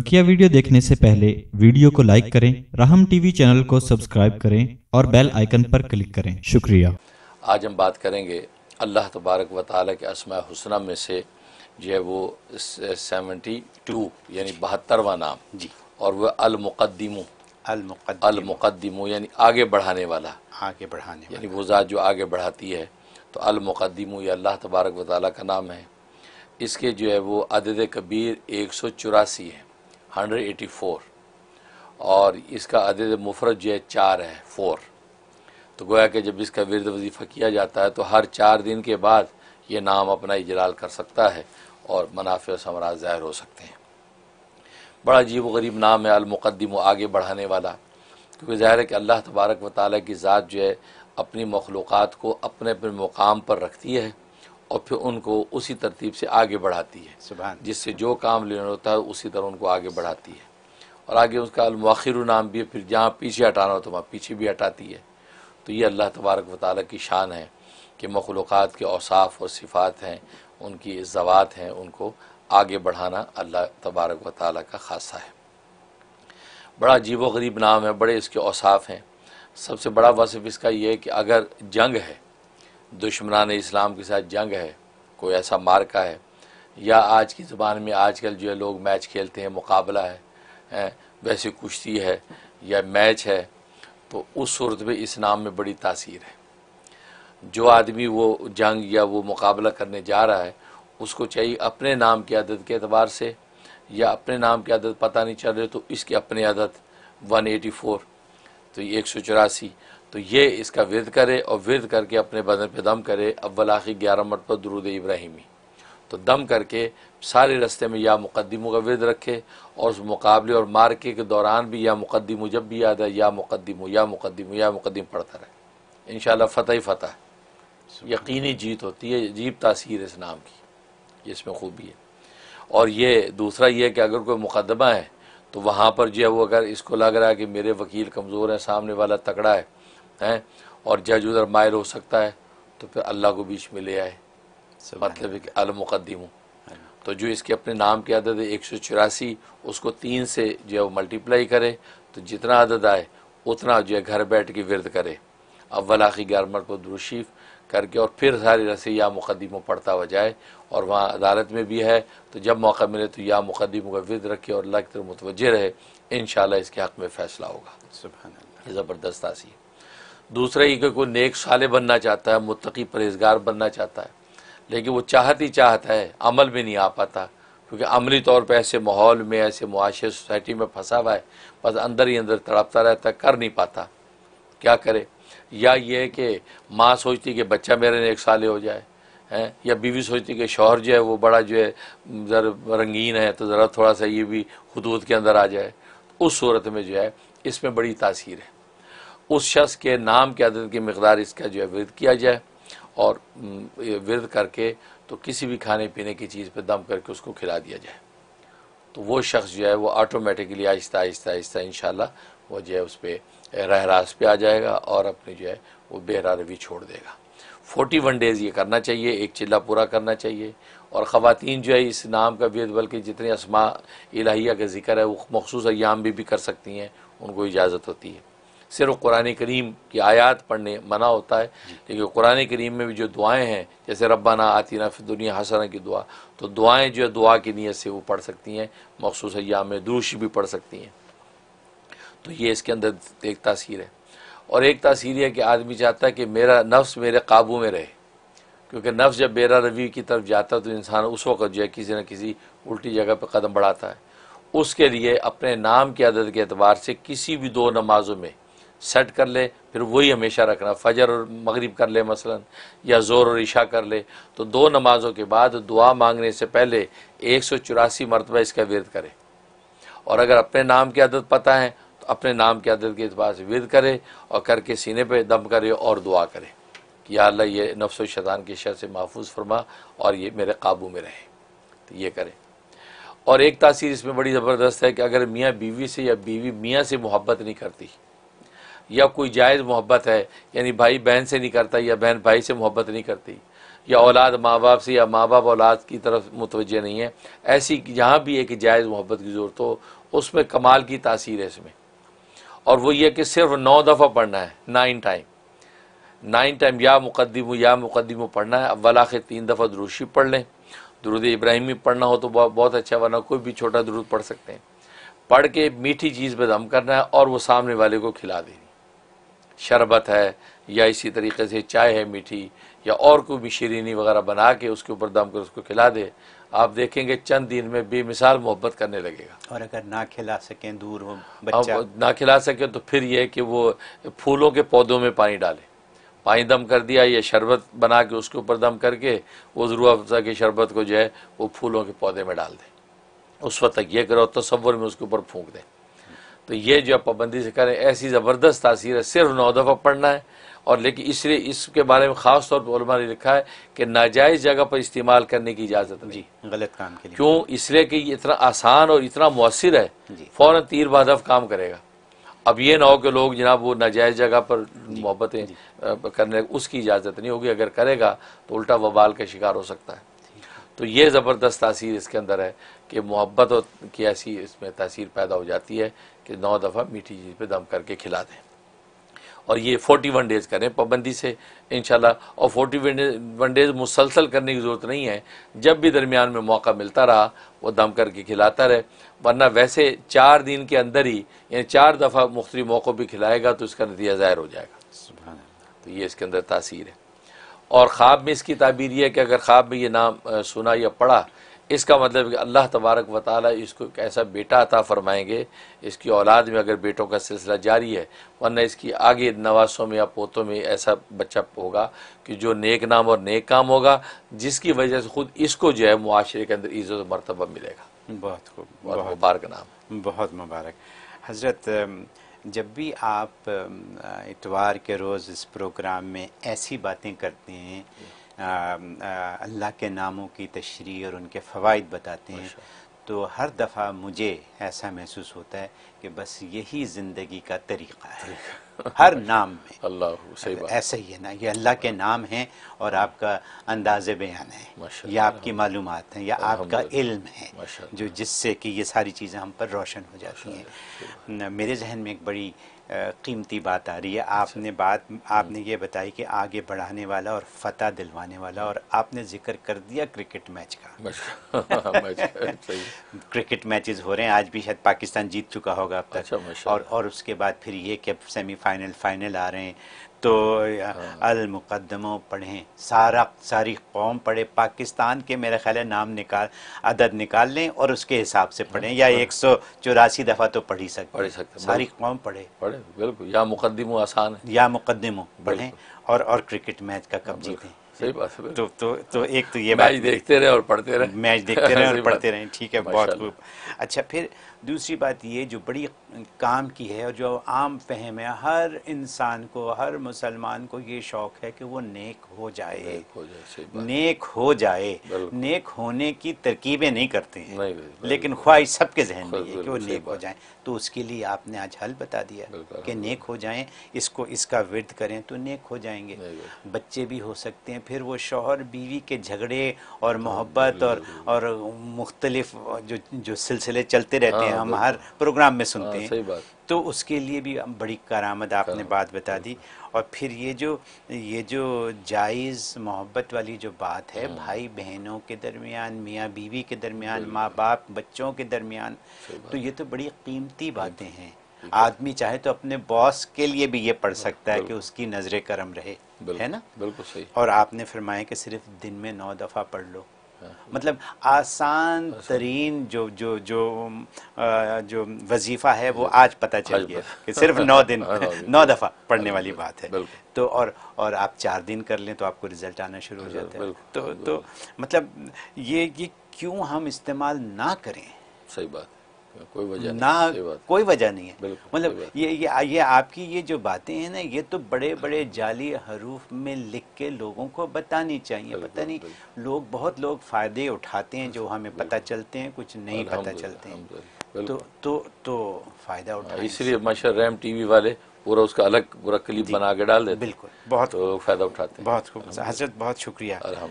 बकिया वीडियो देखने से पहले वीडियो को लाइक करें राहम टीवी चैनल को सब्सक्राइब करें और बेल आइकन पर क्लिक करें शुक्रिया आज हम बात करेंगे अल्लाह तबारक व ताली के असमा हुसना में से जो है वो सेवेंटी टू यानी बहत्तरवा नाम जी और वह अलमुकदमो अलमुकदमो यानी आगे बढ़ाने वाला आगे बढ़ाने यानी वो ज़ात जो आगे बढ़ाती है तो अलमुकदमो ये अल्लाह तबारक व ताली का नाम है इसके जो है वो अदद कबीर एक सौ चौरासी है 184 और इसका अदद मुफरत जो है चार है फोर तो गोया कि जब इसका विरद वजीफ़ा किया जाता है तो हर चार दिन के बाद ये नाम अपना इजलाल कर सकता है और मुनाफे समराज ज़ाहिर हो सकते हैं बड़ा अजीब गरीब नाम है अलमुक़दम आगे बढ़ाने वाला क्योंकि ज़ाहिर है कि अल्लाह तबारक व ताली की ज़ात जो है अपनी मखलूक़ात को अपने अपने मुकाम पर रखती है और फिर उनको उसी तरतीब से आगे बढ़ाती है जिससे जो काम लेना होता है उसी तरह उनको आगे बढ़ाती है और आगे उसका अलमखिर नाम भी है फिर जहाँ पीछे हटाना हो तो वहाँ पीछे भी हटाती है तो ये अल्लाह तबारक ताली की शान है कि मखलूक़ के औसाफ और सिफ़ात हैं उनकी ज़वात हैं उनको आगे बढ़ाना अल्लाह तबारक व का खासा है बड़ा अजीब व गरीब नाम है बड़े इसके औसाफ हैं सबसे बड़ा वसफ़ इसका यह है कि अगर जंग है दुश्मनान इस्लाम के साथ जंग है कोई ऐसा मार्का है या आज की ज़बान में आजकल जो है लोग मैच खेलते हैं मुकाबला है, है वैसे कुश्ती है या मैच है तो उस सूरत में इस नाम में बड़ी तासीर है जो आदमी वो जंग या वो मुकाबला करने जा रहा है उसको चाहिए अपने नाम की आदत के अतबार से या अपने नाम की आदत पता नहीं चल रही तो इसके अपने आदत 184 तो ये एक सौ चौरासी तो ये इसका विरद करे और विरद करके अपने बदन पे दम करे अव्वल आखिर ग्यारह मट पर दरूद इब्राहिमी तो दम करके सारे रस्ते में या मुकदमों का विरद रखे और उस मुकाबले और मार्के के दौरान भी या मुकदम जब भी याद है या मुकदम या मुकदम या मुकदम पढ़ता रहे इन फतेह ही फ़तह यकीनी जीत होती है अजीब तासीर इस नाम की इसमें खूबी है और ये दूसरा ये कि अगर कोई मुकदमा है तो वहाँ पर जो है वो अगर इसको लग रहा है कि मेरे वकील कमज़ोर हैं सामने वाला तकड़ा है है और जज उधर मायर हो सकता है तो फिर अल्लाह को बीच में ले आए मतलब है कि अलमुकदम हाँ तो जो इसके अपने नाम के अदद है एक सौ चौरासी उसको तीन से जो है वो मल्टीप्लाई करे तो जितना अदद आए उतना जो है घर बैठ के विरद करे अव्वल आखिर ग्यारह को दुरुशीफ करके और फिर सारी रस्से या मुकदमों पढ़ता हुआ जाए और वहाँ अदालत में भी है तो जब मौका मिले तो या मुकदमों का विद रखे और अल्लाह की तरफ मुतवजह रहे इन इसके हक़ में फ़ैसला होगा ज़बरदस्त आसी दूसरा ये कि कोई नेक साले बनना चाहता है मुतकी परहेजगार बनना चाहता है लेकिन वो चाहत ही चाहता है अमल में नहीं आ पाता क्योंकि अमली तौर पर ऐसे माहौल में ऐसे मुआशे सोसाइटी में फंसा हुआ है बस अंदर ही अंदर तड़पता रहता है कर नहीं पाता क्या करे या ये कि माँ सोचती कि बच्चा मेरे नेक साले हो जाए हैं या बीवी सोचती कि शोहर जो है वो बड़ा जो है ज़रा रंगीन है तो ज़रा थोड़ा सा ये भी हदूद के अंदर आ जाए उस सूरत में जो है इसमें बड़ी तासीर है उस शख्स के नाम के अदद की मकदार इसका जो है विरद किया जाए और विरद करके तो किसी भी खाने पीने की चीज़ पर दम करके उसको खिला दिया जाए तो वो शख्स जो है वो ऑटोमेटिकली आहिस्ता आहिस्ता आहिस्ता इन वो जो है उस पर रह रास पर आ जाएगा और अपनी जो है वो बेहरा रवि छोड़ देगा फोर्टी वन डेज़ ये करना चाहिए एक चिल्ला पूरा करना चाहिए और ख़वान जो है इस नाम का वेद बल्कि जितने असमा इलाहिया का जिक्र है वो मखसूस अयाम भी, भी कर सकती हैं उनको इजाज़त होती है सिर्फ कुरान करीम की आयात पढ़ने मना होता है लेकिन कुरान करीम में भी जो दुआएं हैं जैसे रब्बाना ना फिर दुनिया हसना की दुआ तो दुआएं जो है दुआ की नीयत से वो पढ़ सकती हैं मखसूस अयाम दूशी भी पढ़ सकती हैं तो ये इसके अंदर एक तासीर है और एक तासीर यह कि आदमी चाहता है कि मेरा नफ्स मेरे काबू में रहे क्योंकि नफ्स जब बेरा रवी की तरफ जाता है तो इंसान उस वक्त जो है किसी न किसी उल्टी जगह पर कदम बढ़ाता है उसके लिए अपने नाम की आदत के अतबार से किसी भी दो नमाज़ों में सेट कर ले फिर वही हमेशा रखना फजर और मगरिब कर ले मसलन या जोर और इशा कर ले तो दो नमाजों के बाद दुआ मांगने से पहले एक सौ चौरासी मरतबा इसका विरद करे और अगर अपने नाम की आदत पता है तो अपने नाम की आदत के अतबार से विरद करे और करके सीने पर दम करे और दुआ करे कि या अल्लाह ये नफ्स शैतान के शर से महफूज फरमा और ये मेरे काबू में रहे तो ये करें और एक तासीर इसमें बड़ी ज़बरदस्त है कि अगर मियाँ बीवी से या बीवी मियाँ से मोहब्बत नहीं करती या कोई जायज़ मोहब्बत है यानी भाई बहन से नहीं करता या बहन भाई से मोहब्बत नहीं करती या औलाद माँ बाप से या माँ बाप औलाद की तरफ मुतवजह नहीं है ऐसी जहाँ भी है कि जायज़ मोहब्बत की ज़रूरत हो उसमें कमाल की तासीर है इसमें और वो ये कि सिर्फ नौ दफ़ा पढ़ना है नाइन टाइम नाइन टाइम या मुकदम या मुकदम पढ़ना है अव्वल आखिर तीन दफ़ा दुरुशी पढ़ लें दरुद इब्राहिमी पढ़ना हो तो बहुत अच्छा वरना कोई भी छोटा दुरुद पढ़ सकते हैं पढ़ के मीठी चीज़ पर दम करना है और वो सामने वाले को खिला देनी शरबत है या इसी तरीके से चाय है मीठी या और कोई भी शरीनी वगैरह बना के उसके ऊपर दम कर उसको खिला दे आप देखेंगे चंद दिन में बेमिसाल मोहब्बत करने लगेगा और अगर ना खिला सकें दूर हो बच्चा ना खिला सकें तो फिर यह कि वो फूलों के पौधों में पानी डालें पानी दम कर दिया या शरबत बना के उसके ऊपर दम करके वो ज़रूर अफजा के शरबत को जो है वो फूलों के पौधे में डाल दें उस वक्त तक यह करो तस्वर में उसके ऊपर फूंक दें तो ये जो आप पाबंदी से करें ऐसी ज़बरदस्त तासीर है सिर्फ नौ दफ़ा पढ़ना है और लेकिन इसलिए इसके बारे में ख़ास तौर पर उलमा ने लिखा है कि नाजायज़ जगह पर इस्तेमाल करने की इजाज़त जी गलत काम के लिए क्यों इसलिए कि इतना आसान और इतना मौसर है फ़ौर तीर बदफ काम करेगा अब ये ना हो कि लोग जनाब वो नाजायज़ जगह पर मोहब्बतें करने उसकी इजाज़त नहीं होगी अगर करेगा तो उल्टा वबाल का शिकार हो सकता है तो ये ज़बरदस्त तासीर इसके अंदर है कि मोहब्बत और की ऐसी इसमें तासीर पैदा हो जाती है कि नौ दफ़ा मीठी चीज़ पे दम करके खिला दें और ये फोर्टी वन डेज़ करें पाबंदी से इन और फोर्टी वन डेज़ मुसलसल करने की ज़रूरत नहीं है जब भी दरमियान में मौका मिलता रहा वो दम करके खिलाता रहे वरना वैसे चार दिन के अंदर ही यानी चार दफ़ा मुख्तु मौक़ों पर खिलाएगा तो इसका नतीजा ज़ाहिर हो जाएगा तो ये इसके अंदर तासीर है और ख़्वाब में इसकी ताबीर यह है कि अगर ख़्वाब में ये नाम सुना या पढ़ा इसका मतलब कि अल्लाह तबारक व इसको एक ऐसा बेटा अता फ़रमाएंगे इसकी औलाद में अगर बेटों का सिलसिला जारी है वरना इसकी आगे नवासों में या पोतों में ऐसा बच्चा होगा कि जो नेक नाम और नेक काम होगा जिसकी वजह से ख़ुद इसको जो है मुआरे के अंदर इज़्ज़त मरतबा मिलेगा बहुत खूब बहुत मुबारक नाम बहुत मुबारक हजरत जब भी आप इतवार के रोज़ इस प्रोग्राम में ऐसी बातें करते हैं अल्लाह के नामों की तशरी और उनके फ़वाद बताते हैं तो हर दफ़ा मुझे ऐसा महसूस होता है कि बस यही ज़िंदगी का तरीक़ा है हर नाम में अल्लाह सही बात ऐसे ही है ना ये अल्लाह के नाम हैं और आपका अंदाज बयान है ये आपकी मालूम है या आपका इल्म है जो जिससे कि ये सारी चीज़ें हम पर रोशन हो जाती हैं मेरे जहन में एक बड़ी कीमती बात आ रही है अच्छा। आपने बात हम्म। आपने ये बताई कि आगे बढ़ाने वाला और फतह दिलवाने वाला और आपने जिक्र कर दिया क्रिकेट मैच का क्रिकेट मैचेस हो रहे हैं आज भी शायद पाकिस्तान जीत चुका होगा अब तक अच्छा, और और उसके बाद फिर ये कि सेमीफाइनल फाइनल आ रहे हैं तो हाँ। अलमुकदमों पढ़ें सारा सारी कौम पढ़े पाकिस्तान के मेरा ख्याल है नाम निकाल अदद निकाल लें और उसके हिसाब से हाँ। पढ़ें या हाँ। एक सौ चौरासी दफ़ा तो पढ़ ही सकते पढ़ सकते सारी कौम पढ़े पढ़े बिल्कुल या मुकदमो आसान है या मुकदमो पढ़ें और और क्रिकेट मैच का कब जीतें सही बात है तो तो तो एक तो ये मैच देखते रहे और पढ़ते रहे मैच देखते रहे और पढ़ते रहे ठीक है बहुत खूब अच्छा फिर दूसरी बात ये जो बड़ी काम की है और जो आम फहम है हर इंसान को हर मुसलमान को ये शौक़ है कि वो नेक हो जाए नेक हो जाए, नेक, हो जाए। नेक होने की तरकीबें नहीं करते हैं नहीं, नहीं, लेकिन ख्वाहिश सबके जहन में है कि वो नेक हो जाए तो उसके लिए आपने आज हल बता दिया कि नेक हो जाए इसको इसका विरध करें तो नेक हो जाएंगे बच्चे भी हो सकते हैं फिर वो शोहर बीवी के झगड़े और हाँ, मोहब्बत और और मुख्तलिफ जो जो सिलसिले चलते रहते हैं हाँ, हैं हम हाँ, हर प्रोग्राम में सुनते हाँ, हैं तो उसके लिए भी बड़ी करामद आपने बात बता दी और फिर ये जो ये जो जायज़ मोहब्बत वाली जो बात है हाँ। भाई बहनों के दरमियान मियाँ बीवी के दरमियान माँ बाप बच्चों के दरमियान तो ये तो बड़ी कीमती बातें हैं आदमी चाहे तो अपने बॉस के लिए भी ये पढ़ सकता है कि उसकी नज़र करम रहे है ना बिल्कुल सही और आपने फरमाया कि सिर्फ दिन में नौ दफ़ा पढ़ लो मतलब आसान तरीन जो जो जो जो वजीफ़ा है वो आज पता चल गया कि सिर्फ नौ दिन हाँ, हाँ, नौ दफ़ा पढ़ने हाँ, वाली बात है तो और और आप चार दिन कर लें तो आपको रिज़ल्ट आना शुरू हो जाता है तो तो मतलब ये ये क्यों हम इस्तेमाल ना करें सही बात कोई वजह ना कोई वजह नहीं है मतलब ये ये ये आपकी ये जो बातें हैं ना ये तो बड़े बड़े जाली हरूफ में लिख के लोगों को बतानी चाहिए पता नहीं लोग बहुत लोग फ़ायदे उठाते हैं जो हमें पता चलते हैं कुछ नहीं पता चलते हैं तो तो तो फ़ायदा हाँ, उठा इसलिए माशा रैम टीवी वाले पूरा उसका अलग पूरा क्लिप बना के डाल दे बिल्कुल बहुत तो फ़ायदा उठाते हैं बहुत हजरत बहुत शुक्रिया